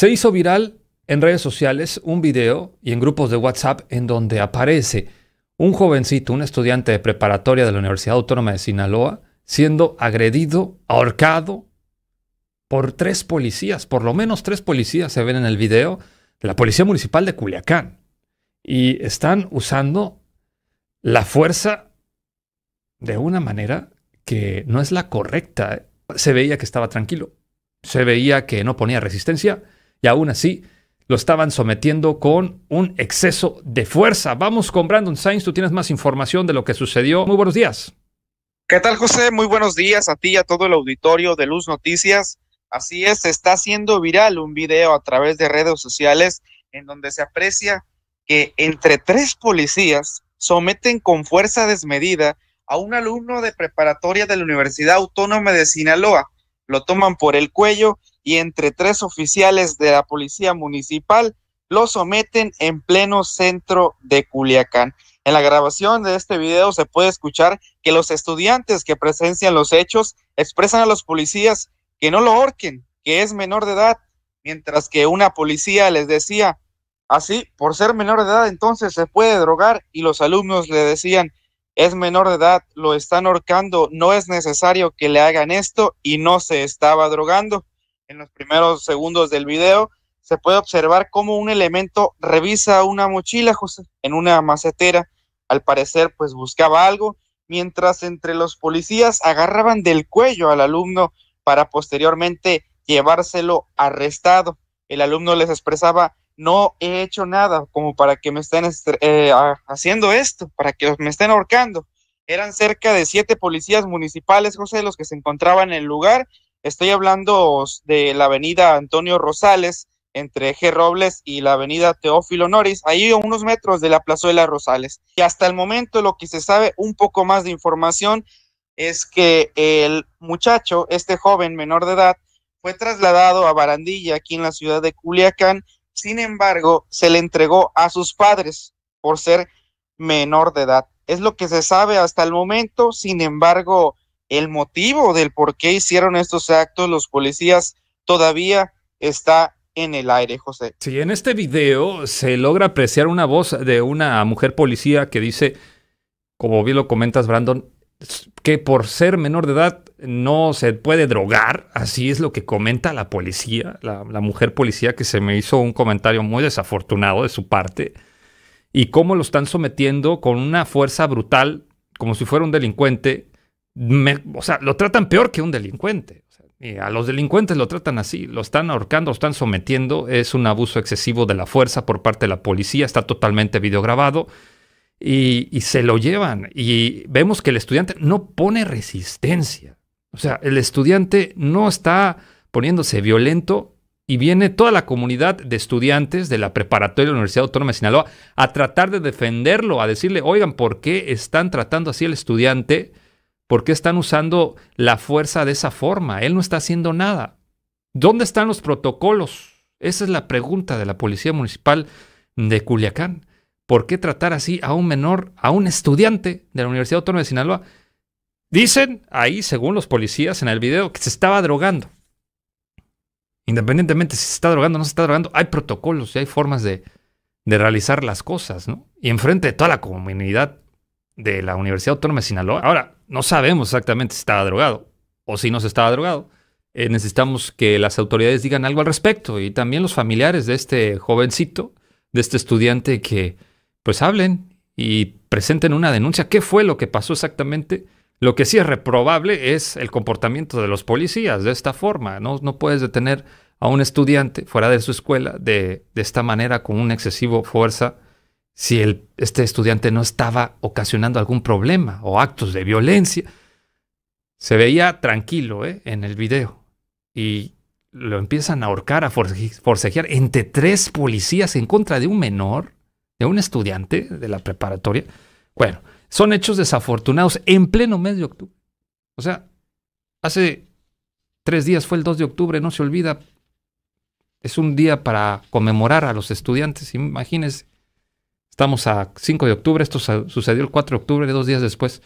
Se hizo viral en redes sociales un video y en grupos de WhatsApp en donde aparece un jovencito, un estudiante de preparatoria de la Universidad Autónoma de Sinaloa, siendo agredido, ahorcado por tres policías, por lo menos tres policías se ven en el video la Policía Municipal de Culiacán. Y están usando la fuerza de una manera que no es la correcta. Se veía que estaba tranquilo, se veía que no ponía resistencia, y aún así lo estaban sometiendo con un exceso de fuerza. Vamos con Brandon Sainz, tú tienes más información de lo que sucedió. Muy buenos días. ¿Qué tal, José? Muy buenos días a ti y a todo el auditorio de Luz Noticias. Así es, se está haciendo viral un video a través de redes sociales en donde se aprecia que entre tres policías someten con fuerza desmedida a un alumno de preparatoria de la Universidad Autónoma de Sinaloa. Lo toman por el cuello y entre tres oficiales de la policía municipal lo someten en pleno centro de Culiacán. En la grabación de este video se puede escuchar que los estudiantes que presencian los hechos expresan a los policías que no lo ahorquen, que es menor de edad, mientras que una policía les decía, así, por ser menor de edad entonces se puede drogar y los alumnos le decían, es menor de edad, lo están ahorcando, no es necesario que le hagan esto y no se estaba drogando en los primeros segundos del video, se puede observar cómo un elemento revisa una mochila, José, en una macetera. Al parecer, pues buscaba algo, mientras entre los policías agarraban del cuello al alumno para posteriormente llevárselo arrestado. El alumno les expresaba, no he hecho nada como para que me estén eh, haciendo esto, para que me estén ahorcando. Eran cerca de siete policías municipales, José, los que se encontraban en el lugar Estoy hablando de la avenida Antonio Rosales, entre G. Robles y la avenida Teófilo Noris, ahí a unos metros de la plazuela Rosales. Y hasta el momento lo que se sabe, un poco más de información, es que el muchacho, este joven menor de edad, fue trasladado a Barandilla, aquí en la ciudad de Culiacán. Sin embargo, se le entregó a sus padres por ser menor de edad. Es lo que se sabe hasta el momento. Sin embargo, el motivo del por qué hicieron estos actos los policías todavía está en el aire, José. Sí, en este video se logra apreciar una voz de una mujer policía que dice, como bien lo comentas, Brandon, que por ser menor de edad no se puede drogar, así es lo que comenta la policía, la, mujer policía que se me hizo un comentario muy desafortunado de su parte, y cómo lo están sometiendo con una fuerza brutal, como si fuera un delincuente, o sea, lo tratan peor que un delincuente. a los delincuentes lo tratan así, lo están ahorcando, lo están sometiendo, es un abuso excesivo de la fuerza por parte de la policía, está totalmente videograbado y, y se lo llevan. Y vemos que el estudiante no pone resistencia. O sea, el estudiante no está poniéndose violento y viene toda la comunidad de estudiantes de la preparatoria de la Universidad Autónoma de Sinaloa a tratar de defenderlo, a decirle, oigan, ¿por qué están tratando así al estudiante? ¿Por qué están usando la fuerza de esa forma? Él no está haciendo nada. ¿Dónde están los protocolos? Esa es la pregunta de la Policía Municipal de Culiacán. ¿Por qué tratar así a un menor, a un estudiante de la Universidad Autónoma de Sinaloa? Dicen ahí, según los policías en el video, que se estaba drogando. Independientemente si se está drogando o no se está drogando, hay protocolos y hay formas de, de realizar las cosas, ¿no? Y enfrente de toda la comunidad de la Universidad Autónoma de Sinaloa. Ahora, no sabemos exactamente si estaba drogado o si no se estaba drogado. Eh, necesitamos que las autoridades digan algo al respecto y también los familiares de este jovencito, de este estudiante que pues hablen y presenten una denuncia. ¿Qué fue lo que pasó exactamente? Lo que sí es reprobable es el comportamiento de los policías de esta forma. No, no puedes detener a un estudiante fuera de su escuela de, de esta manera con una excesiva fuerza si este estudiante no estaba ocasionando algún problema o actos de violencia. Se veía tranquilo ¿eh? en el video y lo empiezan a ahorcar, a forcejear entre tres policías en contra de un menor, de un estudiante de la preparatoria. Bueno, son hechos desafortunados en pleno mes de octubre. O sea, hace tres días fue el 2 de octubre, no se olvida. Es un día para conmemorar a los estudiantes, imagínense Estamos a 5 de octubre, esto sucedió el 4 de octubre, dos días después.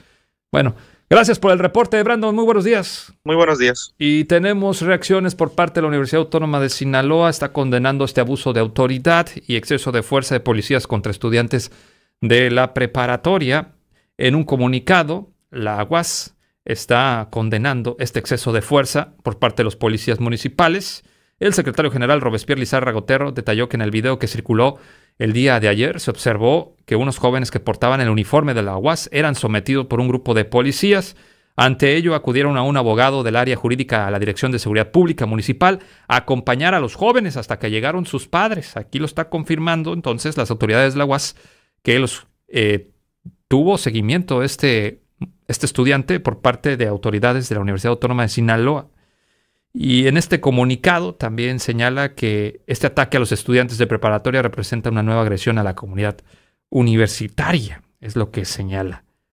Bueno, gracias por el reporte, Brandon. Muy buenos días. Muy buenos días. Y tenemos reacciones por parte de la Universidad Autónoma de Sinaloa. Está condenando este abuso de autoridad y exceso de fuerza de policías contra estudiantes de la preparatoria. En un comunicado, la UAS está condenando este exceso de fuerza por parte de los policías municipales. El secretario general Robespierre Lizarra Gotero detalló que en el video que circuló el día de ayer se observó que unos jóvenes que portaban el uniforme de la UAS eran sometidos por un grupo de policías. Ante ello acudieron a un abogado del área jurídica a la Dirección de Seguridad Pública Municipal a acompañar a los jóvenes hasta que llegaron sus padres. Aquí lo está confirmando entonces las autoridades de la UAS que los, eh, tuvo seguimiento este, este estudiante por parte de autoridades de la Universidad Autónoma de Sinaloa. Y en este comunicado también señala que este ataque a los estudiantes de preparatoria representa una nueva agresión a la comunidad universitaria, es lo que señala.